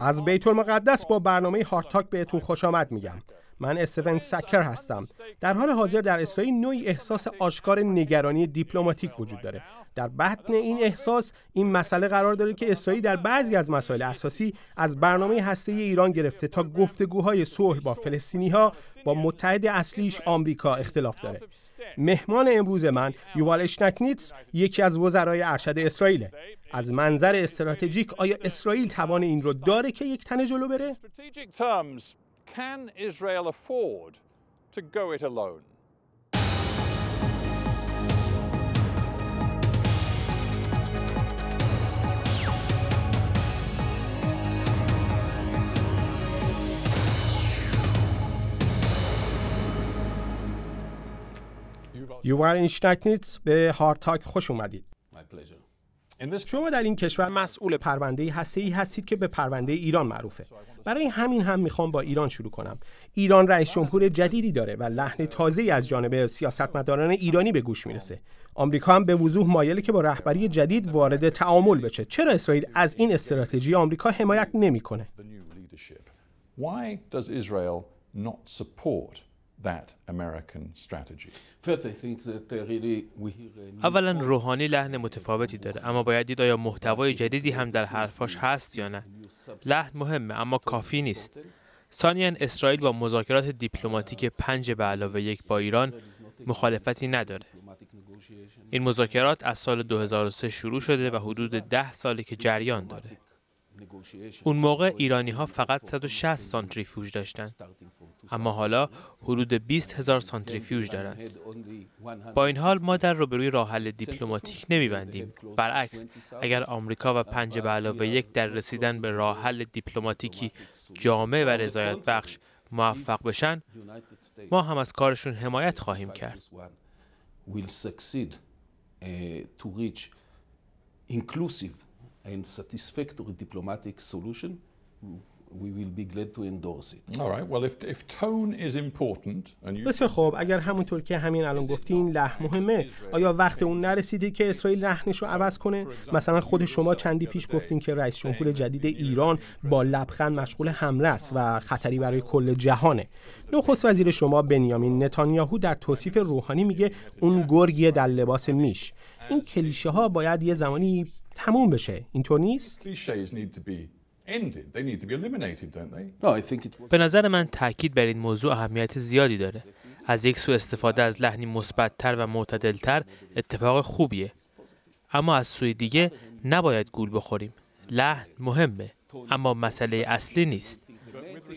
از بیت المقدس با برنامه هارتاک بهتون خوش آمد میگم. من استفن سکر هستم. در حال حاضر در اسرائیل نوعی احساس آشکار نگرانی دیپلماتیک وجود داره. در بطن این احساس این مسئله قرار داره که اسرائیل در بعضی از مسائل اساسی از برنامه هسته ایران گرفته تا گفتگوهای صلح با فلسطینی ها با متحد اصلیش آمریکا اختلاف داره. مهمان امروز من یووال اشنکنیتس یکی از وزرای ارشد اسرائیل از منظر استراتژیک آیا اسرائیل توان این رو داره که یک تنه جلو بره یوور اینشتکنیتس به هارتاک خوش اومدید شما در این کشور مسئول پرونده هسته ای هستید که به پرونده ایران معروفه برای همین هم میخوام با ایران شروع کنم ایران رئیس جمهور جدیدی داره و لحن تازه از جانب سیاستمداران ایرانی به گوش میرسه آمریکا هم به وضوح مایله که با رهبری جدید وارد تعامل بشه چرا اسرائیل از این استراتژی آمریکا حمایت نمیکنه اولا روحانی لحن متفاوتی داره اما باید دید آیا محتوای جدیدی هم در حرفاش هست یا نه لحن مهمه اما کافی نیست ثانیا اسرائیل با مذاکرات دیپلماتیک پنج به علاوه یک با ایران مخالفتی نداره این مذاکرات از سال 2003 شروع شده و حدود ده سالی که جریان داره اون موقع ایرانی ها فقط 160 سانتریفیوژ داشتند اما حالا حدود 20 هزار سانتریفیوژ دارند با این حال ما در روبروی راه حل دیپلماتیک نمیبندیم برعکس اگر آمریکا و پنج به علاوه یک در رسیدن به راه حل دیپلماتیکی جامع و رضایت بخش موفق بشن ما هم از کارشون حمایت خواهیم کرد and satisfactory diplomatic solution we will be glad to endorse it. All right. Well, if, if tone is important and you... بسیار خوب اگر همونطور که همین الان گفتین لح مهمه آیا وقت اون نرسیده که اسرائیل لحنش رو عوض کنه مثلا خود شما چندی پیش گفتین که رئیس جمهور جدید ایران با لبخند مشغول حمله است و خطری برای کل جهانه نخست وزیر شما بنیامین نتانیاهو در توصیف روحانی میگه اون گرگیه در لباس میش این کلیشه ها باید یه زمانی تموم بشه اینطور نیست به نظر من تاکید بر این موضوع اهمیت زیادی داره. از یک سو استفاده از لحنی مثبتتر و معتدلتر اتفاق خوبیه. اما از سوی دیگه نباید گول بخوریم. لحن مهمه اما مسئله اصلی نیست.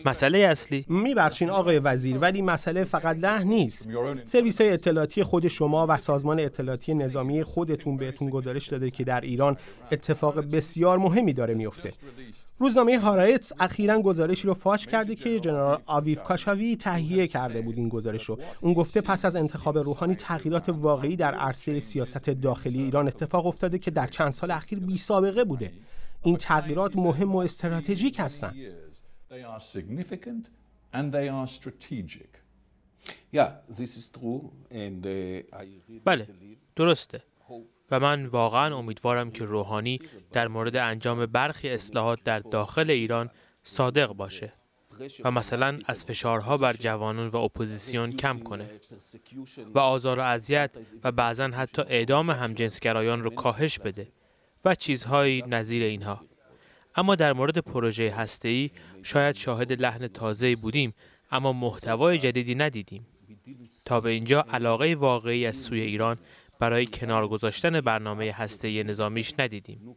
مسئله اصلی میبخشین آقای وزیر ولی مسئله فقط له نیست سرویس های اطلاعاتی خود شما و سازمان اطلاعاتی نظامی خودتون بهتون گزارش داده که در ایران اتفاق بسیار مهمی داره میفته روزنامه هارایتس اخیرا گزارشی رو فاش کرده که جنرال آویف کاشاوی تهیه کرده بود این گزارش رو اون گفته پس از انتخاب روحانی تغییرات واقعی در عرصه سیاست داخلی ایران اتفاق افتاده که در چند سال اخیر بی سابقه بوده این تغییرات مهم و استراتژیک هستند They are significant and they are strategic. Yeah, uh, بله درسته و من واقعا امیدوارم که روحانی در مورد انجام برخی اصلاحات در داخل ایران صادق باشه و مثلا از فشارها بر جوانان و اپوزیسیون کم کنه و آزار و اذیت و بعضا حتی اعدام همجنسگرایان رو کاهش بده و چیزهایی نظیر اینها اما در مورد پروژه هسته‌ای شاید شاهد لحن تازه‌ای بودیم اما محتوای جدیدی ندیدیم تا به اینجا علاقه واقعی از سوی ایران برای کنار گذاشتن برنامه هسته نظامیش ندیدیم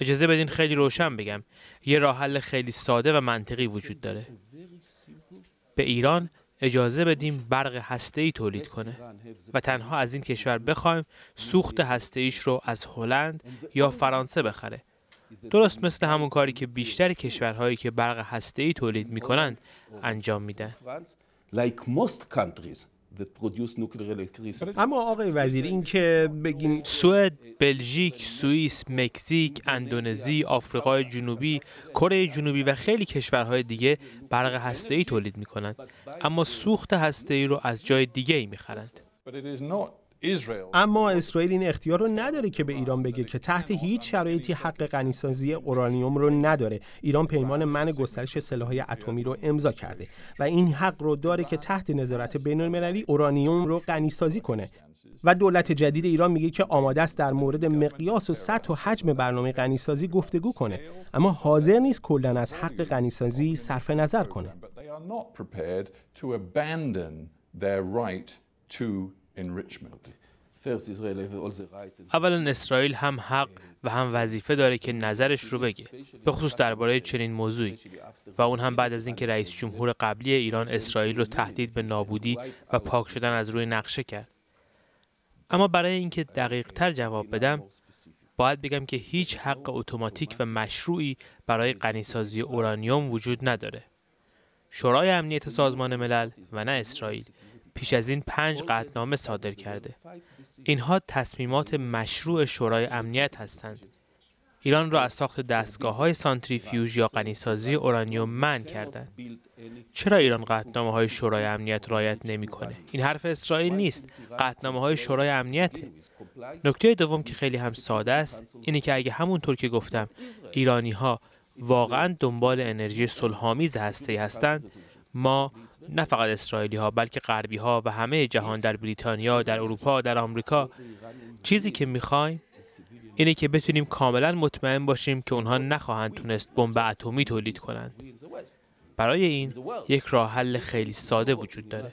اجازه بدین خیلی روشن بگم یه راه حل خیلی ساده و منطقی وجود داره به ایران اجازه بدیم برق هسته ای تولید کنه و تنها از این کشور بخوایم سوخت هسته ایش رو از هلند یا فرانسه بخره درست مثل همون کاری که بیشتر کشورهایی که برق ای تولید می کنند انجام میدن. اما آقای وزیر این که سوئد، بلژیک، سوئیس، مکزیک، اندونزی، آفریقای جنوبی، کره جنوبی و خیلی کشورهای دیگه برق ای تولید می کنند. اما سوخت ای رو از جای دیگه ای می‌خرند. اما اسرائیل این اختیار رو نداره که به ایران بگه که تحت هیچ شرایطی حق غنیسازی اورانیوم رو نداره ایران پیمان من گسترش سلاحهای اتمی رو امضا کرده و این حق رو داره که تحت نظارت بین‌المللی اورانیوم رو غنیسازی کنه و دولت جدید ایران میگه که آماده است در مورد مقیاس و سطح و حجم برنامه غنیسازی گفتگو کنه اما حاضر نیست کلا از حق غنیسازی صرف نظر کنه اولا اسرائیل هم حق و هم وظیفه داره که نظرش رو بگه به خصوص درباره چنین موضوعی و اون هم بعد از اینکه رئیس جمهور قبلی ایران اسرائیل رو تهدید به نابودی و پاک شدن از روی نقشه کرد اما برای اینکه دقیق تر جواب بدم باید بگم که هیچ حق اتوماتیک و مشروعی برای غنیسازی اورانیوم وجود نداره شورای امنیت سازمان ملل و نه اسرائیل پیش از این پنج قدنامه صادر کرده. اینها تصمیمات مشروع شورای امنیت هستند. ایران را از ساخت دستگاه های سانتریفیوژ یا غنیسازی اورانیوم من کردند. چرا ایران قطنامه های شورای امنیت رایت نمیکنه؟ این حرف اسرائیل نیست، قطنامه های شورای امنیت. نکته دوم که خیلی هم ساده است، اینه که اگه همونطور که گفتم ایرانی ها واقعا دنبال انرژی صلحآمیز هسته هستند ما نه فقط اسرائیلی ها بلکه غربی ها و همه جهان در بریتانیا در اروپا در آمریکا چیزی که میخوایم اینه که بتونیم کاملا مطمئن باشیم که اونها نخواهند تونست بمب اتمی تولید کنند برای این یک راه حل خیلی ساده وجود داره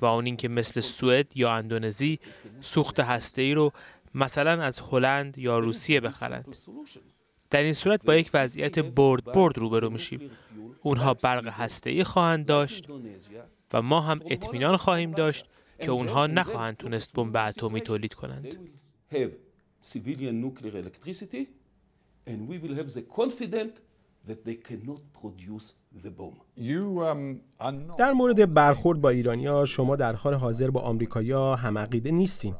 و اون اینکه مثل سوئد یا اندونزی سوخت هسته ای رو مثلا از هلند یا روسیه بخرند در این صورت با یک وضعیت برد برد روبرو میشیم اونها برق ای خواهند داشت و ما هم اطمینان خواهیم داشت که اونها نخواهند تونست بمب اتمی تولید کنند um, در مورد برخورد با ایرانیا شما در حال حاضر با آمریکایا همعقیده عقیده نیستین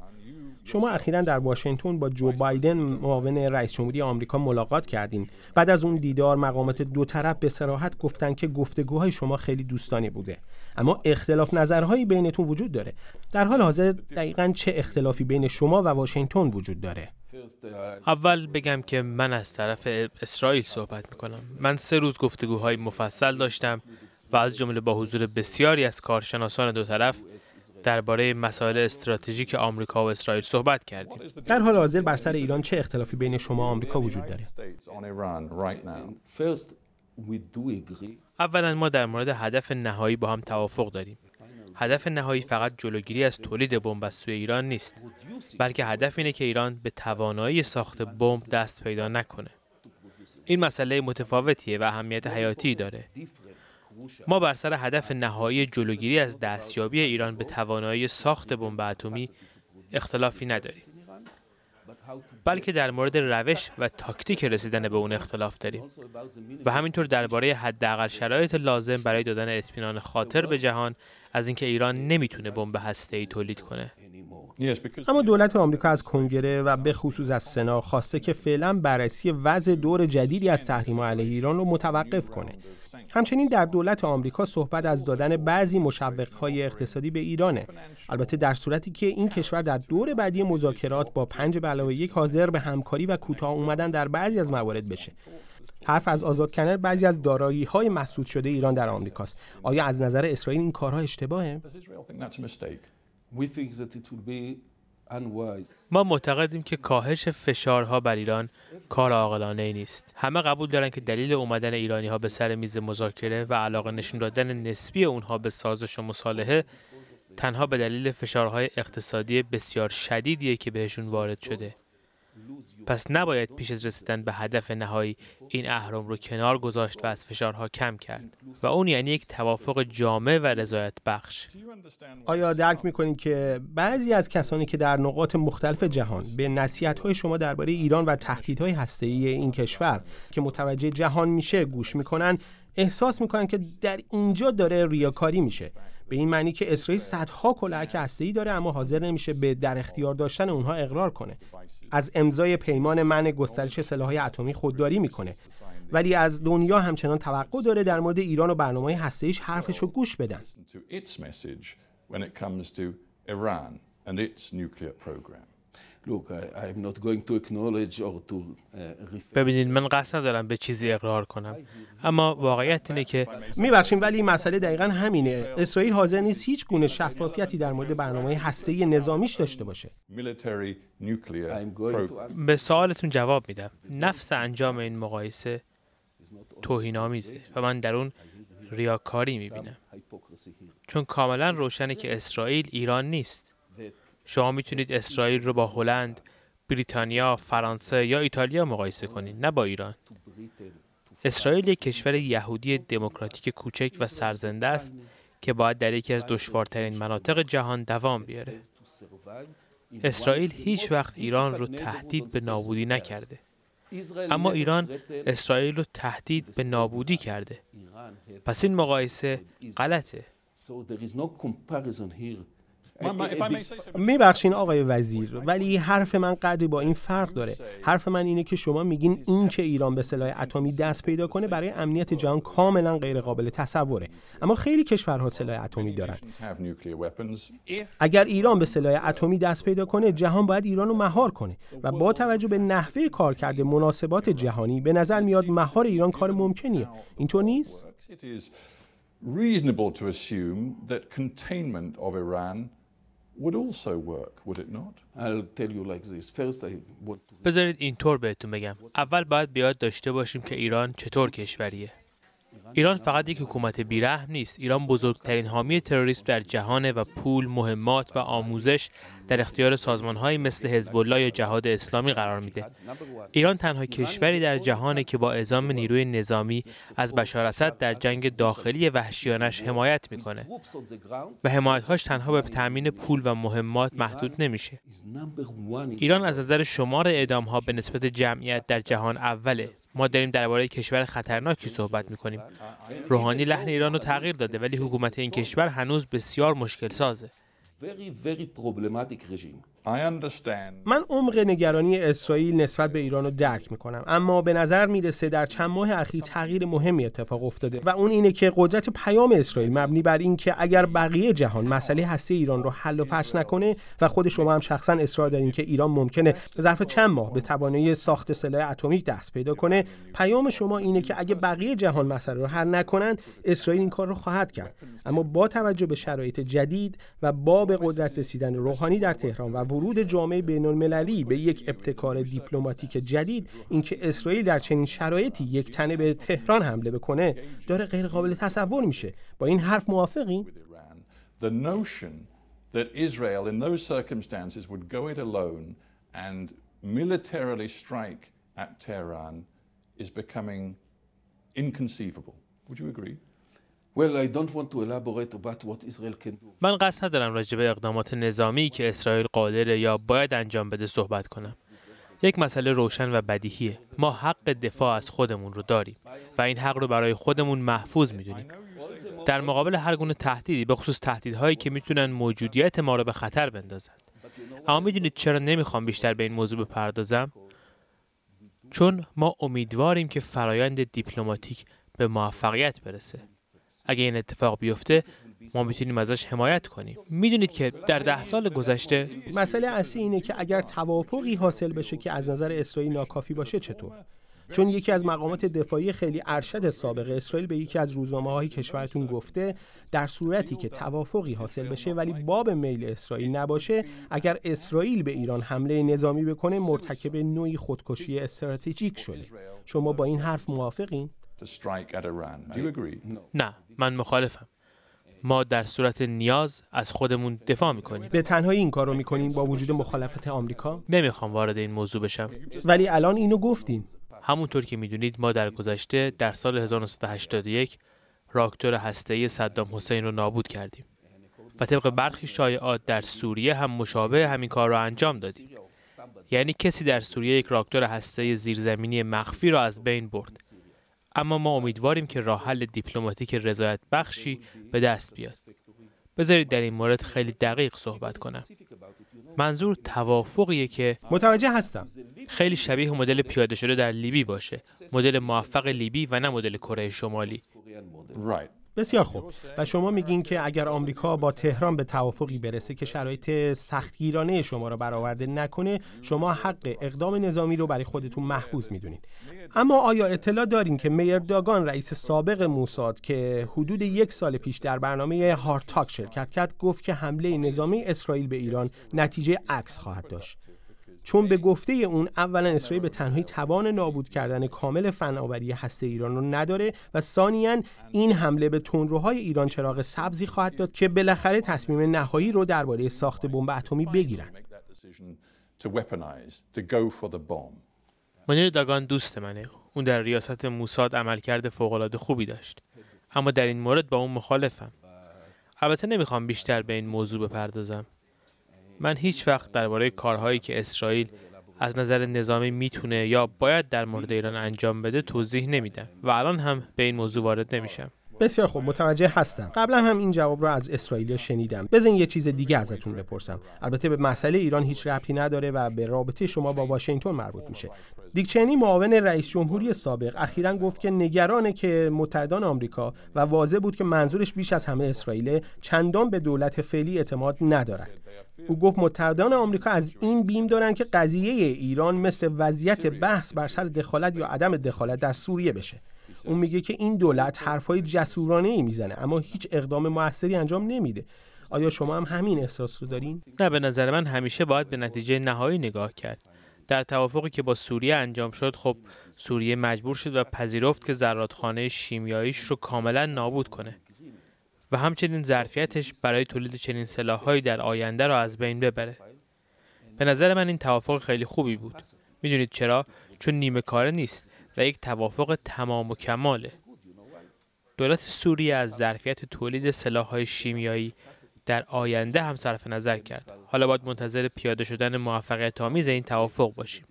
شما اخیرا در واشنگتن با جو بایدن معاون رئیس جمهوری آمریکا ملاقات کردین بعد از اون دیدار مقامات دو طرف به سراحت گفتن که گفتگوهای شما خیلی دوستانه بوده اما اختلاف نظرهایی بینتون وجود داره در حال حاضر دقیقا چه اختلافی بین شما و واشنگتن وجود داره اول بگم که من از طرف اسرائیل صحبت میکنم من سه روز گفتگوهای مفصل داشتم و از جمله با حضور بسیاری از کارشناسان دو طرف درباره مسائل استراتژیک آمریکا و اسرائیل صحبت کردیم. در حال حاضر بر سر ایران چه اختلافی بین شما و آمریکا وجود داره؟ اولا ما در مورد هدف نهایی با هم توافق داریم. هدف نهایی فقط جلوگیری از تولید بمب از سوی ایران نیست، بلکه هدف اینه که ایران به توانایی ساخت بمب دست پیدا نکنه. این مسئله متفاوتیه و اهمیت حیاتی داره. ما بر سر هدف نهایی جلوگیری از دستیابی ایران به توانایی ساخت بمب اتمی اختلافی نداریم بلکه در مورد روش و تاکتیک رسیدن به اون اختلاف داریم و همینطور درباره حداقل شرایط لازم برای دادن اطمینان خاطر به جهان از اینکه ایران نمیتونه بمب ای تولید کنه. اما دولت آمریکا از کنگره و به خصوص از سنا خواسته که فعلا بررسی وضع دور جدیدی از تحریم علیه ایران رو متوقف کنه. همچنین در دولت آمریکا صحبت از دادن بعضی مشوقهای اقتصادی به ایرانه. البته در صورتی که این کشور در دور بعدی مذاکرات با پنج بلاوه یک حاضر به همکاری و کوتاه اومدن در بعضی از موارد بشه. حرف از آزاد کردن بعضی از دارایی های مسدود شده ایران در آمریکاست آیا از نظر اسرائیل این کارها اشتباهه ما معتقدیم که کاهش فشارها بر ایران کار عاقلانه ای نیست. همه قبول دارند که دلیل اومدن ایرانی ها به سر میز مذاکره و علاقه نشون دادن نسبی اونها به سازش و مصالحه تنها به دلیل فشارهای اقتصادی بسیار شدیدیه که بهشون وارد شده. پس نباید پیش از رسیدن به هدف نهایی این اهرام رو کنار گذاشت و از فشارها کم کرد و اون یعنی یک توافق جامع و رضایت بخش آیا درک میکنید که بعضی از کسانی که در نقاط مختلف جهان به نصیحت های شما درباره ایران و تهدیدهای ای این کشور که متوجه جهان میشه گوش میکنن احساس میکنن که در اینجا داره ریاکاری میشه به این معنی که اسرائیل صدها هسته ای داره اما حاضر نمیشه به در اختیار داشتن اونها اقرار کنه از امضای پیمان من گسترش سلاحهای اتمی خودداری میکنه ولی از دنیا همچنان توقع داره در مورد ایران و برنامه هسته‌ایش حرفش رو گوش بدن ببینید من قصد ندارم به چیزی اقرار کنم اما واقعیت اینه که میبخشیم ولی مسئله دقیقا همینه اسرائیل حاضر نیست هیچ گونه شفافیتی در مورد برنامه هسته نظامیش داشته باشه به سوالتون جواب میدم نفس انجام این مقایسه توهینآمیزه و من در اون ریاکاری میبینم چون کاملا روشنه که اسرائیل ایران نیست شما میتونید اسرائیل رو با هلند، بریتانیا، فرانسه یا ایتالیا مقایسه کنید نه با ایران. اسرائیل یک کشور یهودی دموکراتیک کوچک و سرزنده است که باید در یکی از دشوارترین مناطق جهان دوام بیاره. اسرائیل هیچ وقت ایران رو تهدید به نابودی نکرده. اما ایران اسرائیل رو تهدید به نابودی کرده. پس این مقایسه غلطه. میبخشین آقای وزیر ولی حرف من قدری با این فرق داره حرف من اینه که شما میگین این که ایران به سلاح اتمی دست پیدا کنه برای امنیت جهان کاملا غیر قابل تصوره اما خیلی کشورها سلاح اتمی دارن اگر ایران به سلاح اتمی دست پیدا کنه جهان باید ایران رو مهار کنه و با توجه به نحوه کارکرد مناسبات جهانی به نظر میاد مهار ایران کار ممکنیه اینطور نیست reasonable to assume that Iran would also work, بذارید اینطور بهتون بگم. اول باید بیاد داشته باشیم که ایران چطور کشوریه. ایران فقط یک حکومت بیرحم نیست. ایران بزرگترین حامی تروریست در جهان و پول، مهمات و آموزش در اختیار سازمانهایی مثل حزب الله یا جهاد اسلامی قرار میده ایران تنها کشوری در جهانه که با اعزام نیروی نظامی از بشار اسد در جنگ داخلی وحشیانش حمایت میکنه و حمایتهاش تنها به تأمین پول و مهمات محدود نمیشه ایران از نظر شمار اعدام ها به نسبت جمعیت در جهان اوله ما داریم درباره کشور خطرناکی صحبت میکنیم روحانی لحن ایران رو تغییر داده ولی حکومت این کشور هنوز بسیار مشکل سازه very, very problematic regime. من عمق نگرانی اسرائیل نسبت به ایران رو درک میکنم اما به نظر میرسه در چند ماه اخیر تغییر مهمی اتفاق افتاده و اون اینه که قدرت پیام اسرائیل مبنی بر اینکه اگر بقیه جهان مسئله هسته ایران رو حل و فصل نکنه و خود شما هم شخصا اصرار دارین که ایران ممکنه ظرف چند ماه به توانایی ساخت سلاح اتمی دست پیدا کنه پیام شما اینه که اگه بقیه جهان مسئله رو حل نکنن اسرائیل این کار رو خواهد کرد اما با توجه به شرایط جدید و با به قدرت رسیدن روحانی در تهران و ورود جامعه بین المللی به یک ابتکار دیپلماتیک جدید اینکه اسرائیل در چنین شرایطی یک تنه به تهران حمله بکنه داره غیر قابل تصور میشه با این حرف موافقی؟ The notion that Israel in those circumstances would go it alone and militarily strike at Tehran is becoming inconceivable. Would you agree? من قصد ندارم راجع به اقدامات نظامی که اسرائیل قادره یا باید انجام بده صحبت کنم. یک مسئله روشن و بدیهیه. ما حق دفاع از خودمون رو داریم و این حق رو برای خودمون محفوظ میدونیم. در مقابل هر گونه تهدیدی به خصوص تهدیدهایی که میتونن موجودیت ما رو به خطر بندازن. اما میدونید چرا نمیخوام بیشتر به این موضوع بپردازم؟ چون ما امیدواریم که فرایند دیپلماتیک به موفقیت برسه. اگه این اتفاق بیفته ما میتونیم ازش حمایت کنیم میدونید که در ده سال گذشته مسئله اصلی اینه که اگر توافقی حاصل بشه که از نظر اسرائیل ناکافی باشه چطور چون یکی از مقامات دفاعی خیلی ارشد سابق اسرائیل به یکی از روزنامه های کشورتون گفته در صورتی که توافقی حاصل بشه ولی باب میل اسرائیل نباشه اگر اسرائیل به ایران حمله نظامی بکنه مرتکب نوعی خودکشی استراتژیک شده شما با این حرف موافقین نه من مخالفم ما در صورت نیاز از خودمون دفاع میکنیم به تنهایی این کار رو میکنیم با وجود مخالفت آمریکا نمیخوام وارد این موضوع بشم ولی الان اینو گفتیم همونطور که میدونید ما در گذشته در سال 1981 راکتور هسته صدام حسین رو نابود کردیم و طبق برخی شایعات در سوریه هم مشابه همین کار را انجام دادیم یعنی کسی در سوریه یک راکتور هسته زیرزمینی مخفی را از بین برد اما ما امیدواریم که راه حل دیپلماتیک رضایت بخشی به دست بیاد. بذارید در این مورد خیلی دقیق صحبت کنم. منظور توافقیه که متوجه هستم. خیلی شبیه مدل پیاده شده در لیبی باشه. مدل موفق لیبی و نه مدل کره شمالی. Right. بسیار خوب و شما میگین که اگر آمریکا با تهران به توافقی برسه که شرایط سختگیرانه شما را برآورده نکنه شما حق اقدام نظامی رو برای خودتون محفوظ میدونید اما آیا اطلاع دارین که میر داگان رئیس سابق موساد که حدود یک سال پیش در برنامه هارتاک شرکت کرد گفت که حمله نظامی اسرائیل به ایران نتیجه عکس خواهد داشت چون به گفته اون اولا خب، اسرائیل به تنهایی توان نابود کردن کامل فناوری هسته ایران رو نداره و ثانیا این حمله به تندروهای ایران چراغ سبزی خواهد داد که بالاخره تصمیم نهایی رو درباره ساخت بمب اتمی بگیرن منیر داگان دوست منه اون در ریاست موساد عملکرد فوقالعاده خوبی داشت اما در این مورد با اون مخالفم البته نمیخوام بیشتر به این موضوع بپردازم من هیچ وقت درباره کارهایی که اسرائیل از نظر نظامی میتونه یا باید در مورد ایران انجام بده توضیح نمیدم و الان هم به این موضوع وارد نمیشم بسیار خوب متوجه هستم قبلا هم این جواب رو از اسرائیل شنیدم بزن یه چیز دیگه ازتون بپرسم البته به مسئله ایران هیچ ربطی نداره و به رابطه شما با واشنگتن مربوط میشه دیکچنی معاون رئیس جمهوری سابق اخیرا گفت که نگرانه که متحدان آمریکا و واضح بود که منظورش بیش از همه اسرائیل چندان به دولت فعلی اعتماد ندارد او گفت متحدان آمریکا از این بیم دارند که قضیه ایران مثل وضعیت بحث بر سر دخالت یا عدم دخالت در سوریه بشه اون میگه که این دولت حرفهای جسورانه ای میزنه اما هیچ اقدام موثری انجام نمیده آیا شما هم همین احساس رو دارین نه به نظر من همیشه باید به نتیجه نهایی نگاه کرد در توافقی که با سوریه انجام شد خب سوریه مجبور شد و پذیرفت که زرادخانه شیمیاییش رو کاملا نابود کنه و همچنین ظرفیتش برای تولید چنین سلاحهایی در آینده را از بین ببره به نظر من این توافق خیلی خوبی بود میدونید چرا چون نیمه کاره نیست و یک توافق تمام و کماله دولت سوریه از ظرفیت تولید سلاح‌های شیمیایی در آینده هم صرف نظر کرد حالا باید منتظر پیاده شدن موفقیت آمیز این توافق باشیم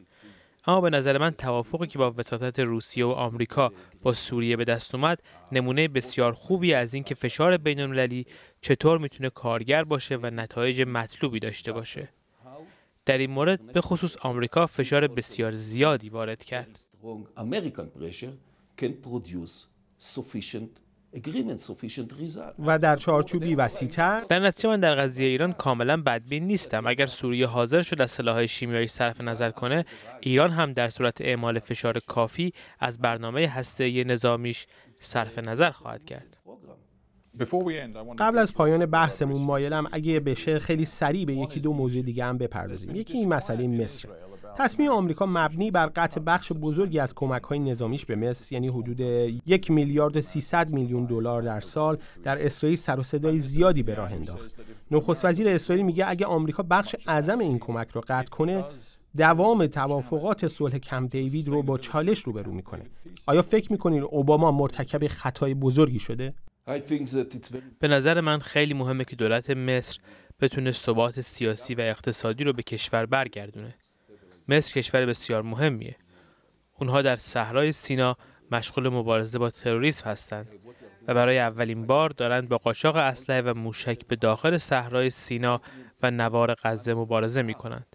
اما به نظر من توافقی که با وساطت روسیه و آمریکا با سوریه به دست اومد نمونه بسیار خوبی از اینکه فشار بین‌المللی چطور میتونه کارگر باشه و نتایج مطلوبی داشته باشه در این مورد به خصوص آمریکا فشار بسیار زیادی وارد کرد. و در چارچوبی وسیعتر در نتیجه من در قضیه ایران کاملا بدبین نیستم اگر سوریه حاضر شد از سلاحهای شیمیایی صرف نظر کنه ایران هم در صورت اعمال فشار کافی از برنامه هسته نظامیش صرف نظر خواهد کرد قبل از پایان بحثمون مایلم اگه بشه خیلی سریع به یکی دو موضوع دیگه هم بپردازیم یکی این مسئله مصر تصمیم آمریکا مبنی بر قطع بخش بزرگی از کمک های نظامیش به مصر یعنی حدود یک میلیارد و 300 میلیون دلار در سال در اسرائیل سر و صدای زیادی به راه انداخت نخست وزیر اسرائیل میگه اگه آمریکا بخش اعظم این کمک رو قطع کنه دوام توافقات صلح کم دیوید رو با چالش روبرو میکنه آیا فکر میکنید اوباما مرتکب خطای بزرگی شده به نظر من خیلی مهمه که دولت مصر بتونه ثبات سیاسی و اقتصادی رو به کشور برگردونه. مصر کشور بسیار مهمیه. اونها در صحرای سینا مشغول مبارزه با تروریسم هستند و برای اولین بار دارند با قاچاق اسلحه و موشک به داخل صحرای سینا و نوار غزه مبارزه می کنند.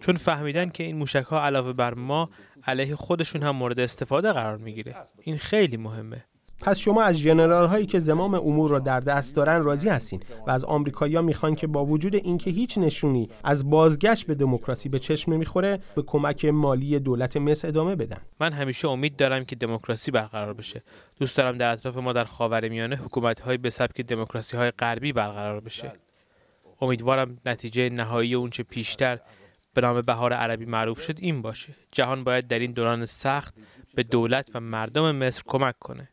چون فهمیدن که این موشک ها علاوه بر ما علیه خودشون هم مورد استفاده قرار میگیره این خیلی مهمه پس شما از جنرال هایی که زمام امور را در دست دارن راضی هستین و از آمریکایی‌ها میخوان که با وجود اینکه هیچ نشونی از بازگشت به دموکراسی به چشم نمیخوره به کمک مالی دولت مصر ادامه بدن من همیشه امید دارم که دموکراسی برقرار بشه دوست دارم در اطراف ما در خاورمیانه های به سبک های غربی برقرار بشه امیدوارم نتیجه نهایی اونچه پیشتر به نام بهار عربی معروف شد این باشه جهان باید در این دوران سخت به دولت و مردم مصر کمک کنه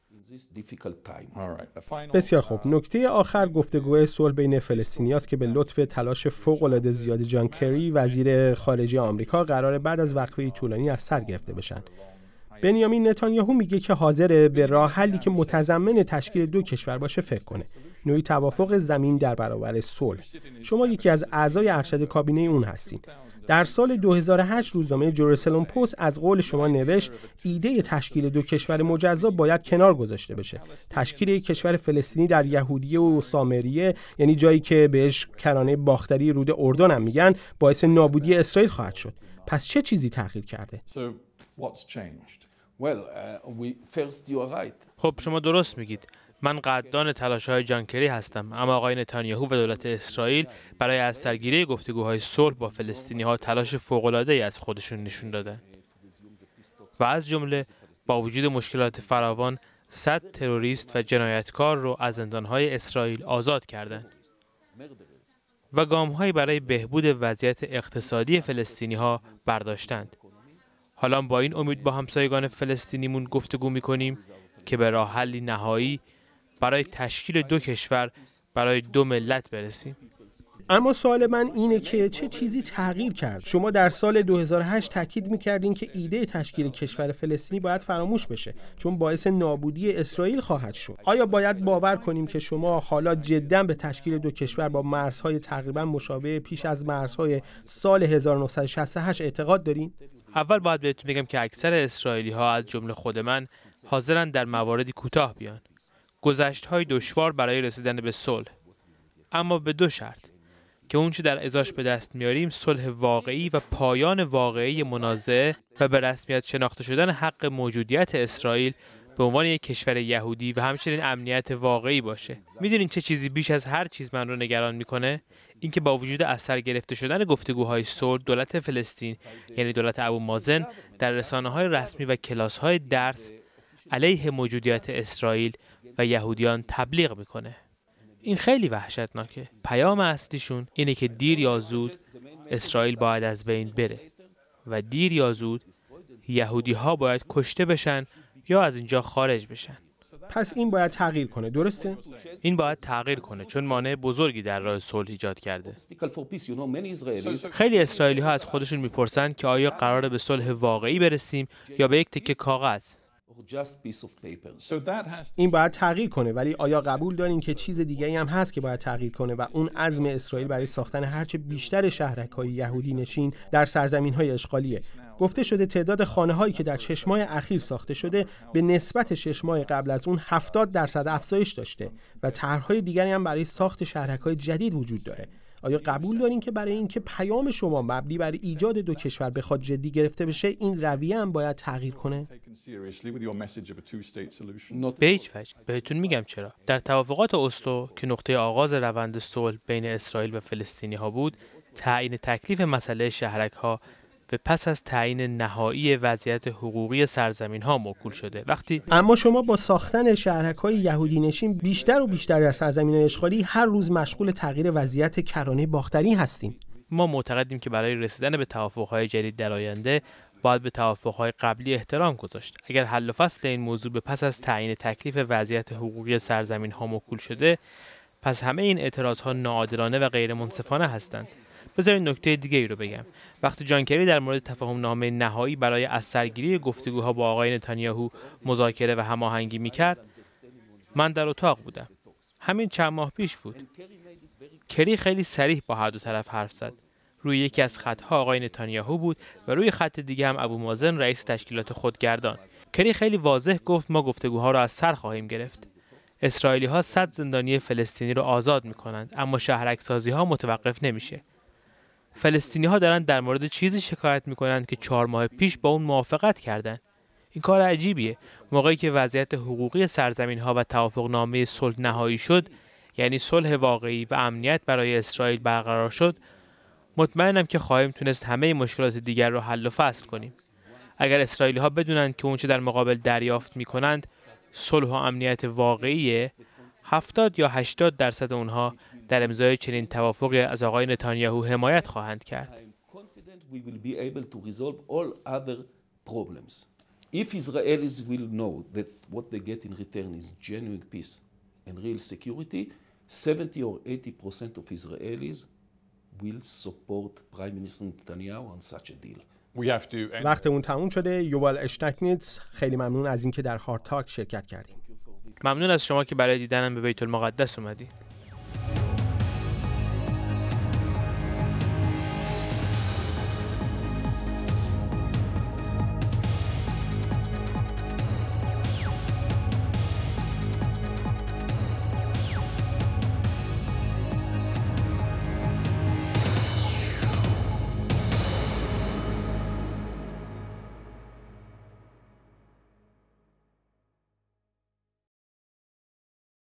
بسیار خوب uh, نکته آخر گفتگوی صلح بین فلسطینیاست که به لطف تلاش العاده زیاد جان کری وزیر خارجه آمریکا قرار بعد از وقفه طولانی از سر گرفته بشن بنیامین نتانیاهو میگه که حاضره به راه حلی که متضمن تشکیل دو کشور باشه فکر کنه نوعی توافق زمین در برابر صلح شما یکی از اعضای ارشد کابینه اون هستین در سال 2008 روزنامه جروسلم پست از قول شما نوشت ایده تشکیل دو کشور مجزا باید کنار گذاشته بشه تشکیل یک کشور فلسطینی در یهودیه و سامریه یعنی جایی که بهش کرانه باختری رود اردن هم میگن باعث نابودی اسرائیل خواهد شد پس چه چیزی تغییر کرده Uh, خب شما درست میگید من قدردان تلاش های جانکری هستم اما آقای نتانیاهو و دولت اسرائیل برای از سرگیری گفتگوهای صلح با فلسطینی ها تلاش فوق العاده ای از خودشون نشون دادن و از جمله با وجود مشکلات فراوان صد تروریست و جنایتکار رو از های اسرائیل آزاد کردند و گامهایی برای بهبود وضعیت اقتصادی فلسطینی ها برداشتند حالا با این امید با همسایگان فلسطینیمون گفتگو میکنیم که به راه حلی نهایی برای تشکیل دو کشور برای دو ملت برسیم اما سوال من اینه که چه چیزی تغییر کرد شما در سال 2008 تاکید میکردین که ایده تشکیل کشور فلسطینی باید فراموش بشه چون باعث نابودی اسرائیل خواهد شد آیا باید باور کنیم که شما حالا جدا به تشکیل دو کشور با مرزهای تقریبا مشابه پیش از مرزهای سال 1968 اعتقاد دارین اول باید بهتون بگم که اکثر اسرائیلی ها از جمله خود من حاضرن در مواردی کوتاه بیان گذشت های دشوار برای رسیدن به صلح اما به دو شرط که اونچه در ازاش به دست میاریم صلح واقعی و پایان واقعی منازعه و به رسمیت شناخته شدن حق موجودیت اسرائیل به عنوان یک کشور یهودی و همچنین امنیت واقعی باشه میدونین چه چیزی بیش از هر چیز من رو نگران میکنه اینکه با وجود اثر گرفته شدن گفتگوهای صلح دولت فلسطین یعنی دولت ابو مازن در رسانه های رسمی و کلاس های درس علیه موجودیت اسرائیل و یهودیان تبلیغ میکنه این خیلی وحشتناکه پیام اصلیشون اینه که دیر یا زود اسرائیل باید از بین بره و دیر یا زود یهودی ها باید کشته بشن یا از اینجا خارج بشن پس این باید تغییر کنه درسته این باید تغییر کنه چون مانع بزرگی در راه صلح ایجاد کرده خیلی اسرائیلی ها از خودشون میپرسند که آیا قراره به صلح واقعی برسیم یا به یک تکه کاغذ این باید تغییر کنه ولی آیا قبول دارین که چیز دیگری هم هست که باید تغییر کنه و اون عزم اسرائیل برای ساختن هرچه بیشتر شهرک های یهودی نشین در سرزمین های اشغالیه گفته شده تعداد خانه هایی که در شش ماه اخیر ساخته شده به نسبت شش ماه قبل از اون 70 درصد افزایش داشته و طرحهای دیگری هم برای ساخت شهرک های جدید وجود داره آیا قبول دارین که برای اینکه پیام شما مبنی بر ایجاد دو کشور بخواد جدی گرفته بشه این رویه هم باید تغییر کنه به هیچ وجه بهتون میگم چرا در توافقات اسلو که نقطه آغاز روند صلح بین اسرائیل و فلسطینی ها بود تعیین تکلیف مسئله شهرک ها به پس از تعیین نهایی وضعیت حقوقی سرزمین ها موکول شده وقتی اما شما با ساختن شهرک های یهودی نشین بیشتر و بیشتر در سرزمین اشغالی هر روز مشغول تغییر وضعیت کرانه باختری هستیم ما معتقدیم که برای رسیدن به توافقهای جدید در آینده باید به توافقهای قبلی احترام گذاشت اگر حل و فصل این موضوع به پس از تعیین تکلیف وضعیت حقوقی سرزمین ها موکول شده پس همه این اعتراض ها و غیر منصفانه هستند بذارید نکته دیگه ای رو بگم وقتی جان کری در مورد تفاهم نامه نهایی برای از سرگیری گفتگوها با آقای نتانیاهو مذاکره و هماهنگی میکرد من در اتاق بودم همین چند ماه پیش بود کری خیلی سریح با هر دو طرف حرف زد روی یکی از خطها آقای نتانیاهو بود و روی خط دیگه هم ابو مازن رئیس تشکیلات خودگردان کری خیلی واضح گفت ما گفتگوها را از سر خواهیم گرفت اسرائیلی ها صد زندانی فلسطینی رو آزاد می اما شهرک سازی ها متوقف نمیشه فلسطینی ها دارن در مورد چیزی شکایت میکنند که چهار ماه پیش با اون موافقت کردند. این کار عجیبیه موقعی که وضعیت حقوقی سرزمین ها و توافق نامه صلح نهایی شد یعنی صلح واقعی و امنیت برای اسرائیل برقرار شد مطمئنم که خواهیم تونست همه مشکلات دیگر را حل و فصل کنیم اگر اسرائیلی ها بدونند که اونچه در مقابل دریافت می کنند صلح و امنیت واقعیه 70 یا 80 درصد اونها در امضای چنین توافقی از آقای نتانیاهو حمایت خواهند کرد. If Israelis will know that what they get in return is genuine peace and real security, 70 or 80 percent of Israelis will support Prime Minister Netanyahu on such a deal. To... اون تموم شده یووال اشتکنیتس خیلی ممنون از اینکه در هارتاک شرکت کردیم ممنون از شما که برای دیدنم به بیت المقدس اومدید